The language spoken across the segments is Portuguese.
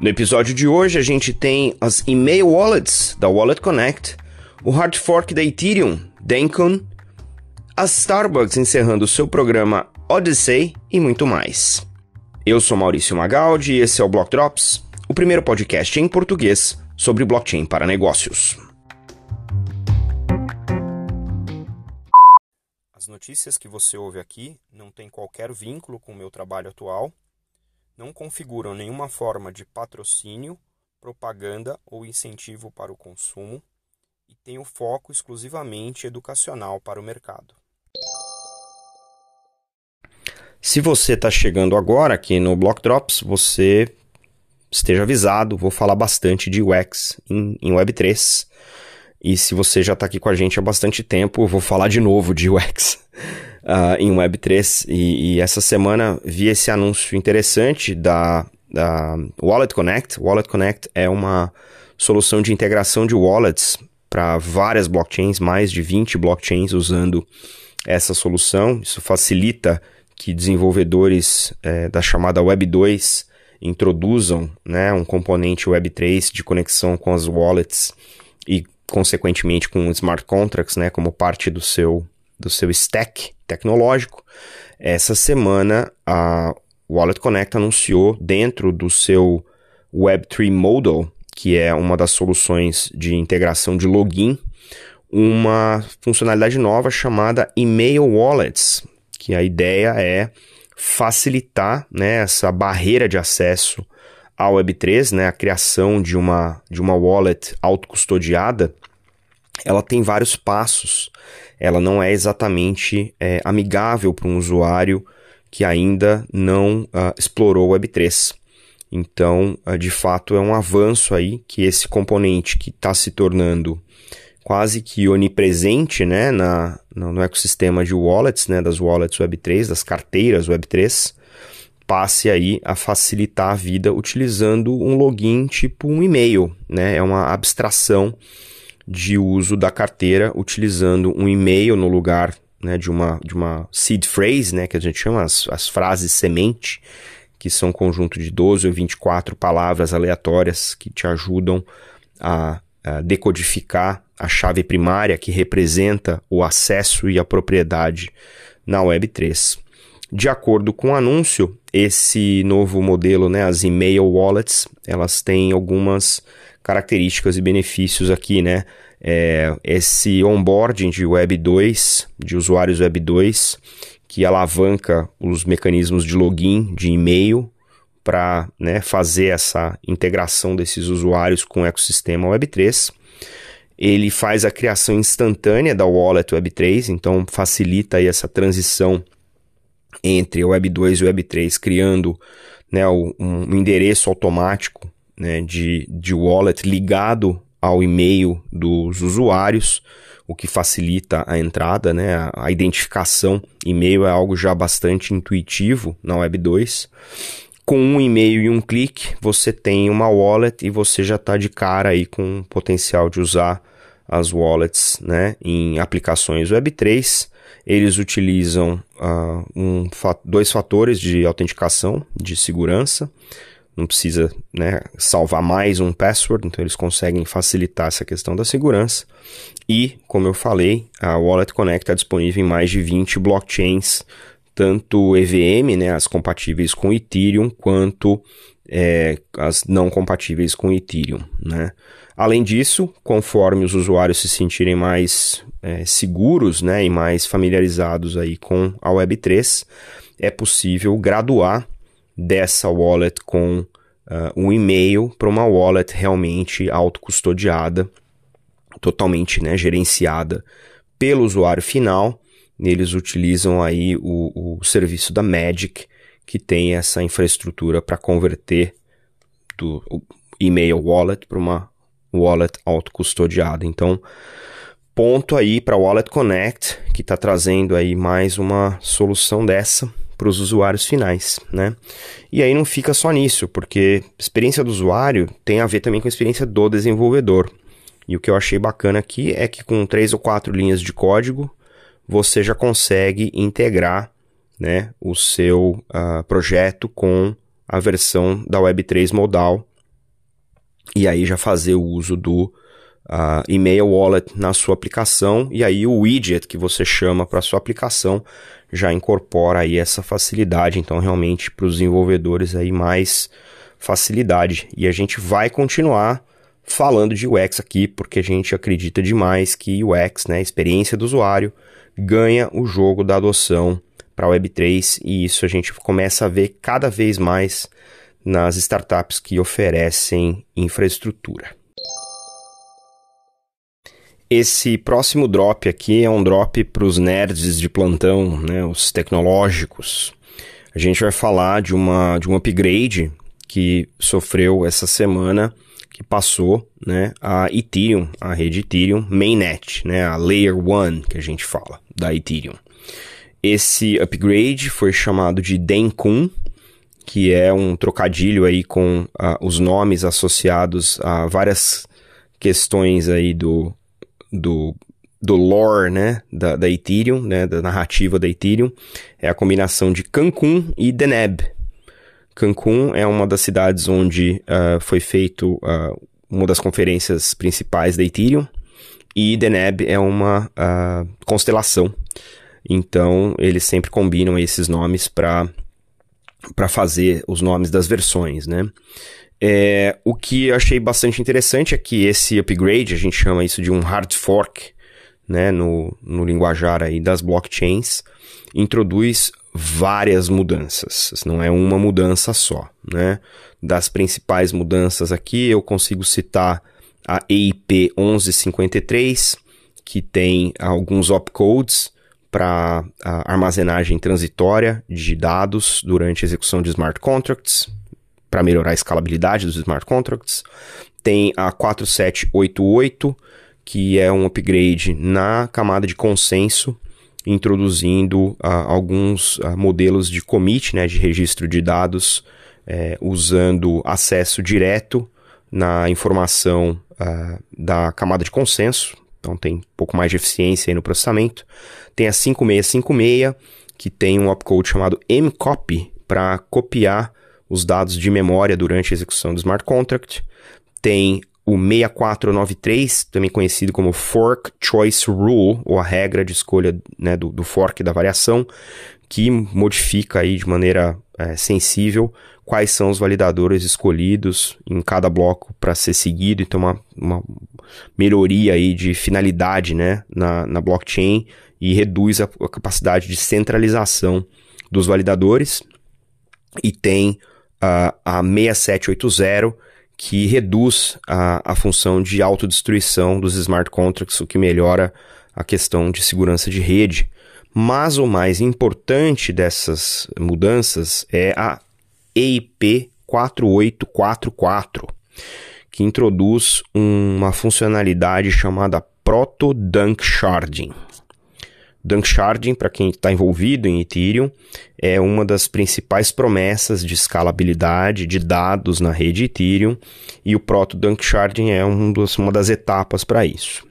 No episódio de hoje a gente tem as e-mail wallets da Wallet Connect, o hard fork da Ethereum, Denkun, a Starbucks encerrando seu programa Odyssey e muito mais. Eu sou Maurício Magaldi e esse é o Block Drops, o primeiro podcast em português sobre blockchain para negócios. As notícias que você ouve aqui não têm qualquer vínculo com o meu trabalho atual não configuram nenhuma forma de patrocínio, propaganda ou incentivo para o consumo e têm o foco exclusivamente educacional para o mercado. Se você está chegando agora aqui no Block Drops, você esteja avisado, vou falar bastante de UX em, em Web3. E se você já está aqui com a gente há bastante tempo, vou falar de novo de UX uh, ah, em Web3. E, e, essa semana vi esse anúncio interessante da, da Wallet Connect. Wallet Connect é uma solução de integração de wallets para várias blockchains, mais de 20 blockchains usando essa solução. Isso facilita que desenvolvedores é, da chamada Web 2 introduzam né, um componente Web3 de conexão com as wallets e consequentemente com smart contracts, né, como parte do seu do seu stack tecnológico. Essa semana a Wallet Connect anunciou dentro do seu Web3 Modal, que é uma das soluções de integração de login, uma funcionalidade nova chamada Email Wallets, que a ideia é facilitar né, essa barreira de acesso a Web3, né, a criação de uma, de uma wallet autocustodiada, ela tem vários passos. Ela não é exatamente é, amigável para um usuário que ainda não uh, explorou Web3. Então, uh, de fato, é um avanço aí que esse componente que está se tornando quase que onipresente né, na, no, no ecossistema de wallets, né, das wallets Web3, das carteiras Web3, passe aí a facilitar a vida utilizando um login tipo um e-mail, né? É uma abstração de uso da carteira utilizando um e-mail no lugar né, de, uma, de uma seed phrase, né, que a gente chama as, as frases semente, que são um conjunto de 12 ou 24 palavras aleatórias que te ajudam a, a decodificar a chave primária que representa o acesso e a propriedade na Web3. De acordo com o anúncio, esse novo modelo, né, as e-mail wallets, elas têm algumas características e benefícios aqui, né? É, esse onboarding de Web 2, de usuários Web 2, que alavanca os mecanismos de login de e-mail para né, fazer essa integração desses usuários com o ecossistema Web3. Ele faz a criação instantânea da wallet Web3, então facilita aí essa transição entre o Web 2 e o Web 3, criando né, um endereço automático né, de, de wallet ligado ao e-mail dos usuários, o que facilita a entrada, né, a identificação. E-mail é algo já bastante intuitivo na Web 2. Com um e-mail e um clique, você tem uma wallet e você já está de cara aí com o potencial de usar as wallets né, em aplicações Web 3 eles utilizam uh, um, dois fatores de autenticação, de segurança. Não precisa né, salvar mais um password, então eles conseguem facilitar essa questão da segurança. E, como eu falei, a Wallet Connect está disponível em mais de 20 blockchains, tanto EVM, né, as compatíveis com Ethereum, quanto é, as não compatíveis com Ethereum. Né? Além disso, conforme os usuários se sentirem mais é, seguros né, e mais familiarizados aí com a Web3, é possível graduar dessa wallet com uh, um e-mail para uma wallet realmente autocustodiada, totalmente né, gerenciada pelo usuário final. Eles utilizam aí o, o serviço da Magic, que tem essa infraestrutura para converter do e-mail wallet para uma wallet autocustodiada. Então, ponto aí para o Wallet Connect, que está trazendo aí mais uma solução dessa para os usuários finais, né? E aí não fica só nisso, porque experiência do usuário tem a ver também com a experiência do desenvolvedor. E o que eu achei bacana aqui é que com três ou quatro linhas de código, você já consegue integrar né, o seu uh, projeto com a versão da Web3 modal e aí já fazer o uso do uh, e-mail wallet na sua aplicação e aí o widget que você chama para sua aplicação já incorpora aí essa facilidade então realmente para os desenvolvedores aí mais facilidade e a gente vai continuar falando de UX aqui porque a gente acredita demais que UX né experiência do usuário ganha o jogo da adoção para a Web3 e isso a gente começa a ver cada vez mais nas startups que oferecem infraestrutura. Esse próximo drop aqui é um drop para os nerds de plantão, né, os tecnológicos. A gente vai falar de, uma, de um upgrade que sofreu essa semana, que passou né, a Ethereum, a rede Ethereum Mainnet, né, a Layer 1 que a gente fala da Ethereum. Esse upgrade foi chamado de Denkun, que é um trocadilho aí com uh, os nomes associados a várias questões aí do, do, do lore, né, da, da Ethereum, né, da narrativa da Ethereum, é a combinação de Cancún e Deneb. Cancún é uma das cidades onde uh, foi feito uh, uma das conferências principais da Ethereum, e Deneb é uma uh, constelação então, eles sempre combinam esses nomes para para fazer os nomes das versões, né? É, o que eu achei bastante interessante é que esse upgrade, a gente chama isso de um hard fork, né, no, no linguajar aí das blockchains, introduz várias mudanças, não é uma mudança só, né? Das principais mudanças aqui, eu consigo citar a EIP 1153, que tem alguns opcodes, para armazenagem transitória de dados durante a execução de smart contracts, para melhorar a escalabilidade dos smart contracts. Tem a 4788, que é um upgrade na camada de consenso, introduzindo uh, alguns uh, modelos de commit, né, de registro de dados, eh, usando acesso direto na informação uh, da camada de consenso, então tem um pouco mais de eficiência aí no processamento. Tem a 5656, que tem um opcode chamado mcopy para copiar os dados de memória durante a execução do smart contract. Tem o 6493, também conhecido como Fork Choice Rule, ou a regra de escolha né, do, do, fork da variação, que modifica aí de maneira é, sensível quais são os validadores escolhidos em cada bloco para ser seguido. Então, uma, uma, melhoria aí de finalidade né, na, na blockchain e reduz a, a capacidade de centralização dos validadores. E tem uh, a 6780, que reduz a, a função de autodestruição dos smart contracts, o que melhora a questão de segurança de rede. Mas o mais importante dessas mudanças é a EIP 4844 que introduz uma funcionalidade chamada Proto Dunk Sharding. Dunk Sharding, para quem está envolvido em Ethereum, é uma das principais promessas de escalabilidade de dados na rede Ethereum e o Proto Dunk Sharding é um dos, uma das etapas para isso.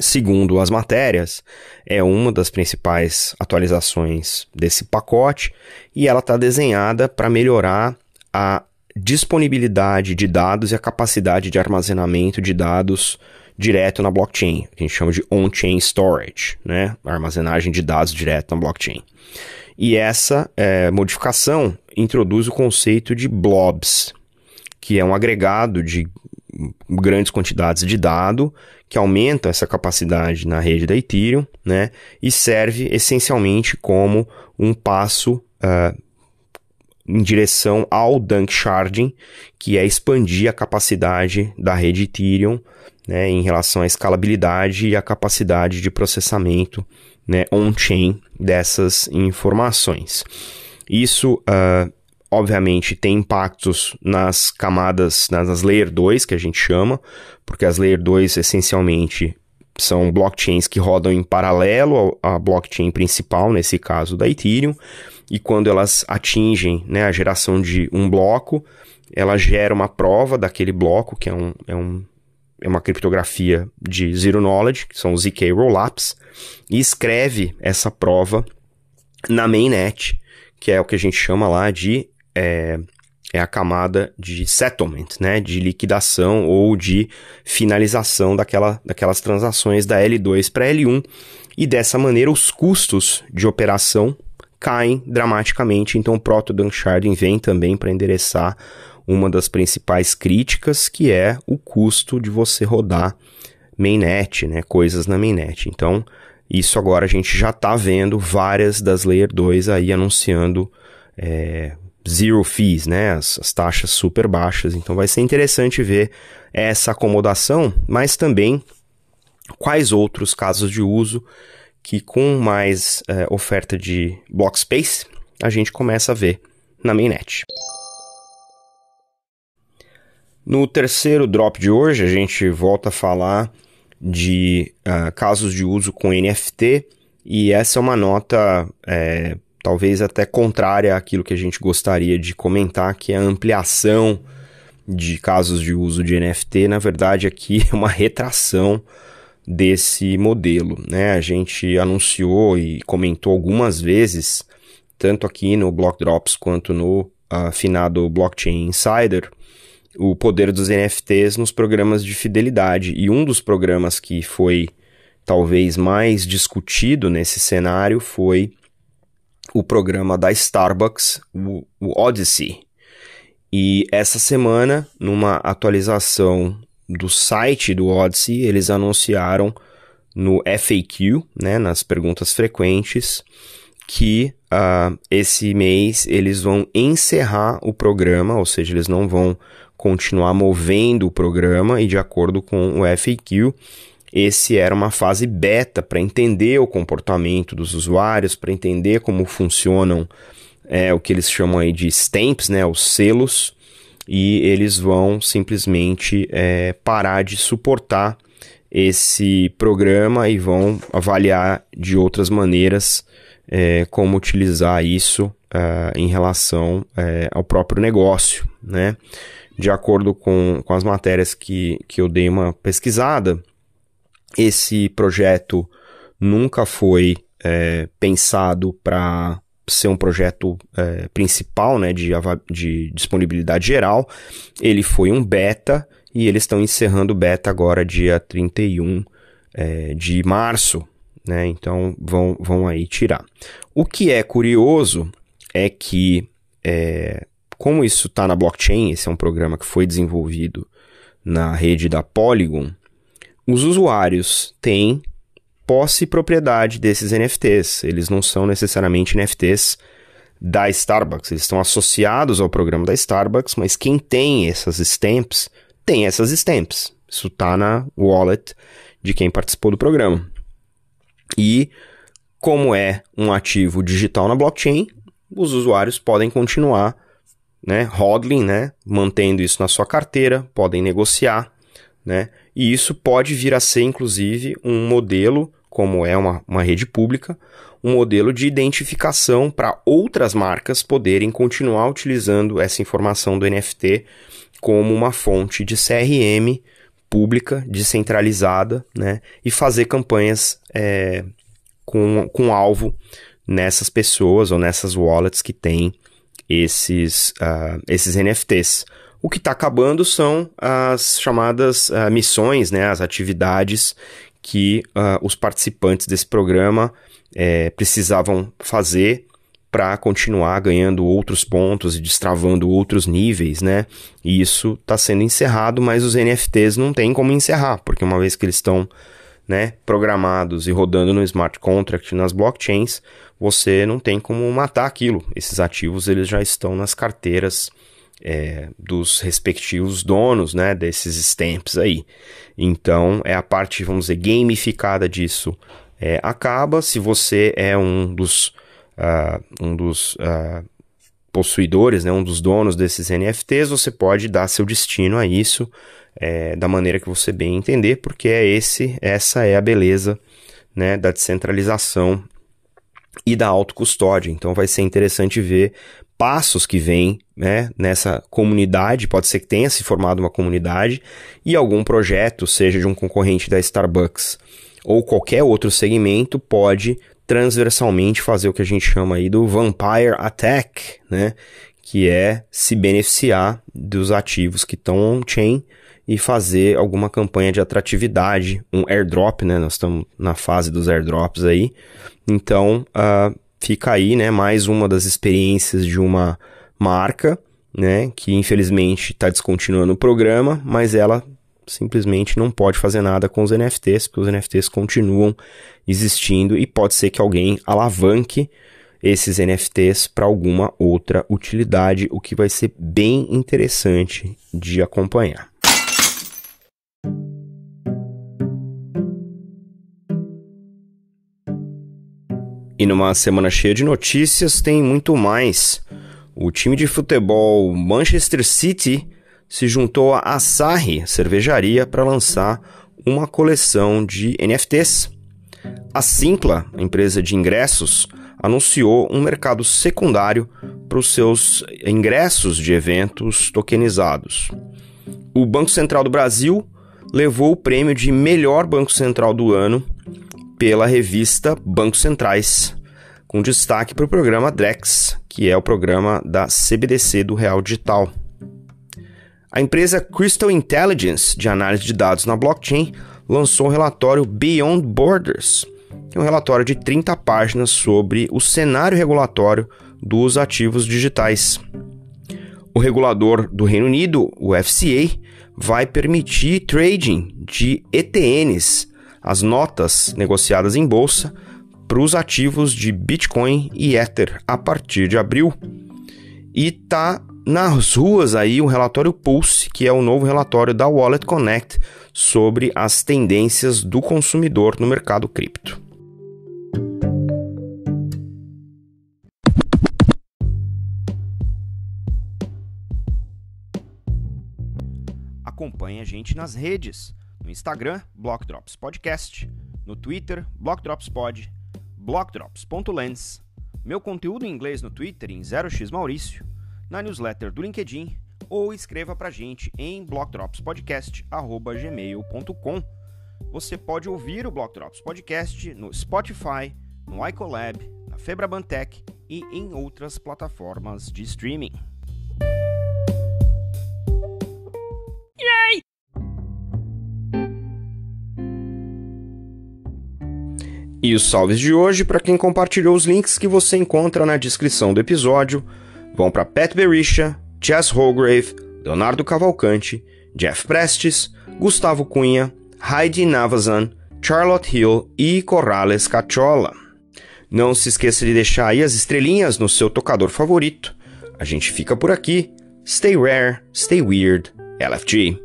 Segundo as matérias, é uma das principais atualizações desse pacote e ela está desenhada para melhorar a disponibilidade de dados e a capacidade de armazenamento de dados direto na blockchain, que a gente chama de on-chain storage, né? armazenagem de dados direto na blockchain. E essa é, modificação introduz o conceito de blobs, que é um agregado de grandes quantidades de dado que aumenta essa capacidade na rede da Ethereum, né? E serve essencialmente como um passo uh, em direção ao Dunk Sharding, que é expandir a capacidade da rede Ethereum né, em relação à escalabilidade e à capacidade de processamento né, on-chain dessas informações. Isso, uh, obviamente, tem impactos nas camadas, nas Layer 2, que a gente chama, porque as Layer 2 essencialmente são blockchains que rodam em paralelo à blockchain principal, nesse caso da Ethereum e quando elas atingem né, a geração de um bloco, ela gera uma prova daquele bloco, que é, um, é, um, é uma criptografia de zero knowledge, que são os ZK rollups, e escreve essa prova na mainnet, que é o que a gente chama lá de é, é a camada de settlement, né, de liquidação ou de finalização daquela, daquelas transações da L2 para L1. E dessa maneira, os custos de operação caem dramaticamente. Então o proto Sharding vem também para endereçar uma das principais críticas, que é o custo de você rodar mainnet, né, coisas na mainnet. Então, isso agora a gente já está vendo várias das Layer 2 aí anunciando é, zero fees, né, as, as taxas super baixas. Então, vai ser interessante ver essa acomodação, mas também quais outros casos de uso que com mais é, oferta de block space, a gente começa a ver na mainnet. No terceiro drop de hoje, a gente volta a falar de uh, casos de uso com NFT, e essa é uma nota é, talvez até contrária àquilo que a gente gostaria de comentar, que é a ampliação de casos de uso de NFT. Na verdade, aqui é uma retração desse modelo. Né? A gente anunciou e comentou algumas vezes, tanto aqui no Block Drops quanto no ah, afinado Blockchain Insider, o poder dos NFTs nos programas de fidelidade. E um dos programas que foi talvez mais discutido nesse cenário foi o programa da Starbucks, o, o Odyssey. E essa semana, numa atualização do site do Odyssey, eles anunciaram no FAQ, né, nas perguntas frequentes, que uh, esse mês eles vão encerrar o programa, ou seja, eles não vão continuar movendo o programa e de acordo com o FAQ, esse era uma fase beta para entender o comportamento dos usuários, para entender como funcionam é, o que eles chamam aí de stamps, né, os selos e eles vão simplesmente é, parar de suportar esse programa e vão avaliar de outras maneiras é, como utilizar isso é, em relação é, ao próprio negócio, né? De acordo com, com as matérias que, que eu dei uma pesquisada, esse projeto nunca foi é, pensado para ser um projeto é, principal né, de, de disponibilidade geral. Ele foi um beta e eles estão encerrando o beta agora, dia 31 é, de março. Né? Então vão, vão aí tirar. O que é curioso é que, é, como isso está na blockchain, esse é um programa que foi desenvolvido na rede da Polygon, os usuários têm posse e propriedade desses NFTs. Eles não são necessariamente NFTs da Starbucks, eles estão associados ao programa da Starbucks, mas quem tem essas stamps tem essas stamps. Isso está na wallet de quem participou do programa. E como é um ativo digital na blockchain, os usuários podem continuar né, hodling, né, mantendo isso na sua carteira, podem negociar, né, e isso pode vir a ser, inclusive, um modelo, como é uma, uma rede pública, um modelo de identificação para outras marcas poderem continuar utilizando essa informação do NFT como uma fonte de CRM pública, descentralizada, né? E fazer campanhas é, com, com alvo nessas pessoas ou nessas wallets que têm esses, uh, esses NFTs. O que está acabando são as chamadas uh, missões, né, as atividades que uh, os participantes desse programa é, precisavam fazer para continuar ganhando outros pontos e destravando outros níveis, né? E isso está sendo encerrado, mas os NFTs não tem como encerrar, porque uma vez que eles estão né, programados e rodando no smart contract nas blockchains, você não tem como matar aquilo. Esses ativos eles já estão nas carteiras é, dos respectivos donos né, desses stamps aí. Então, é a parte, vamos dizer, gamificada disso é, acaba. Se você é um dos, uh, um dos uh, possuidores, né, um dos donos desses NFTs, você pode dar seu destino a isso é, da maneira que você bem entender, porque é esse, essa é a beleza né, da descentralização e da autocustódia. Então vai ser interessante ver passos que vem né, nessa comunidade, pode ser que tenha se formado uma comunidade, e algum projeto, seja de um concorrente da Starbucks ou qualquer outro segmento, pode transversalmente fazer o que a gente chama aí do vampire attack, né, que é se beneficiar dos ativos que estão on-chain e fazer alguma campanha de atratividade, um airdrop, né? Nós estamos na fase dos airdrops aí. Então, uh, fica aí, né, mais uma das experiências de uma marca, né, que infelizmente está descontinuando o programa, mas ela simplesmente não pode fazer nada com os NFTs, porque os NFTs continuam existindo e pode ser que alguém alavanque esses NFTs para alguma outra utilidade, o que vai ser bem interessante de acompanhar. E numa semana cheia de notícias, tem muito mais. O time de futebol Manchester City se juntou à Asahi Cervejaria para lançar uma coleção de NFTs. A Simpla, empresa de ingressos, anunciou um mercado secundário para os seus ingressos de eventos tokenizados. O Banco Central do Brasil levou o prêmio de melhor Banco Central do ano pela revista Bancos Centrais, com destaque para o programa DREX, que é o programa da CBDC do Real Digital. A empresa Crystal Intelligence, de análise de dados na blockchain, lançou o relatório Beyond Borders, que é um relatório de 30 páginas sobre o cenário regulatório dos ativos digitais. O regulador do Reino Unido, o FCA, vai permitir trading de ETNs as notas negociadas em bolsa para os ativos de Bitcoin e Ether a partir de abril. E tá nas ruas aí o relatório Pulse, que é o novo relatório da Wallet Connect sobre as tendências do consumidor no mercado cripto. Acompanhe a gente nas redes no Instagram, Block Drops Podcast. No Twitter, Block Drops Pod. BlockDrops.lens. Meu conteúdo em inglês no Twitter em 0x Maurício. Na newsletter do LinkedIn. Ou escreva pra gente em blockdropspodcast.gmail.com. Você pode ouvir o Block Drops Podcast no Spotify, no Icolab, na Febraban Tech e em outras plataformas de streaming. E os salves de hoje para quem compartilhou os links que você encontra na descrição do episódio vão para Pat Berisha, Chess Holgrave, Leonardo Cavalcante, Jeff Prestes, Gustavo Cunha, Heidi Navazan, Charlotte Hill e Corrales Cachola. Não se esqueça de deixar aí as estrelinhas no seu tocador favorito. A gente fica por aqui. Stay rare, stay weird, LFG.